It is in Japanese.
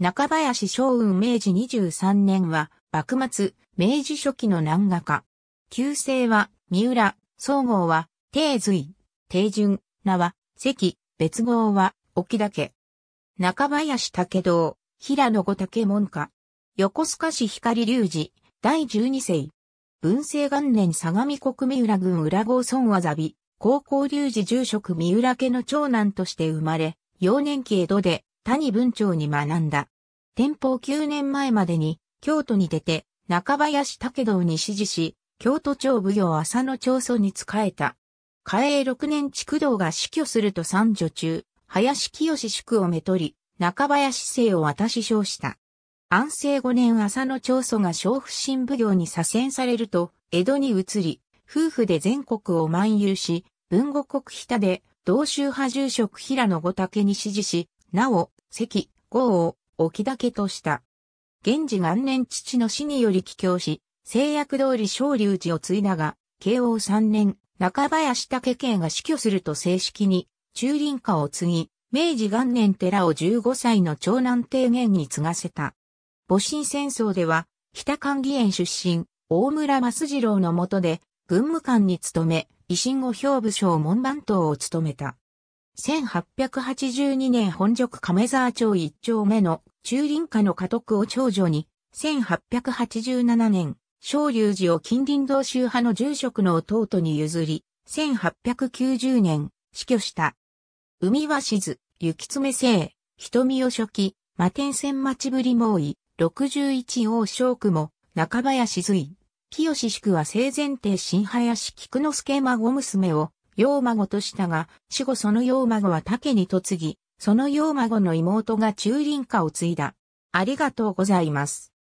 中林昭雲明治23年は、幕末、明治初期の漫画家。旧姓は、三浦、総合は、定随、定順、名は、関、別号は、沖岳。中林武道、平野五竹門下。横須賀市光隆二、第十二世。文政元年相模国三浦郡浦郷村わざび、高校隆二住職三浦家の長男として生まれ、幼年期江戸で谷文長に学んだ。天保9年前までに、京都に出て、中林武道に指示し、京都町奉行浅野町村に仕えた。嘉永6年築道が死去すると三女中、林清宿をめとり、中林姓を渡し称した。安政5年浅野町祖が小不審奉行に左遷されると、江戸に移り、夫婦で全国を漫遊し、文後国北で、同州派住職平野御竹に指示し、なお、関、豪を、沖岳とした。源氏元年父の死により帰郷し、制約通り昇竜寺を継いだが、慶応三年、中林武家が死去すると正式に、中林家を継ぎ、明治元年寺を15歳の長男提言に継がせた。戊辰戦争では、北関義園出身、大村益次郎の下で、軍務官に勤め、維新後兵部省門番頭を務めた。1882年本塾亀沢町一丁目の中林家の家督を長女に、1887年、小龍寺を近隣同州派の住職の弟に譲り、1890年、死去した。海は静、雪爪聖、瞳を初期、摩天線町ぶり猛威、61王将区も、中林随、清志宿は生前帝新林菊之助孫娘を、養孫としたが、死後その養孫は竹に嫁ぎ、その養孫の妹が中輪家を継いだ。ありがとうございます。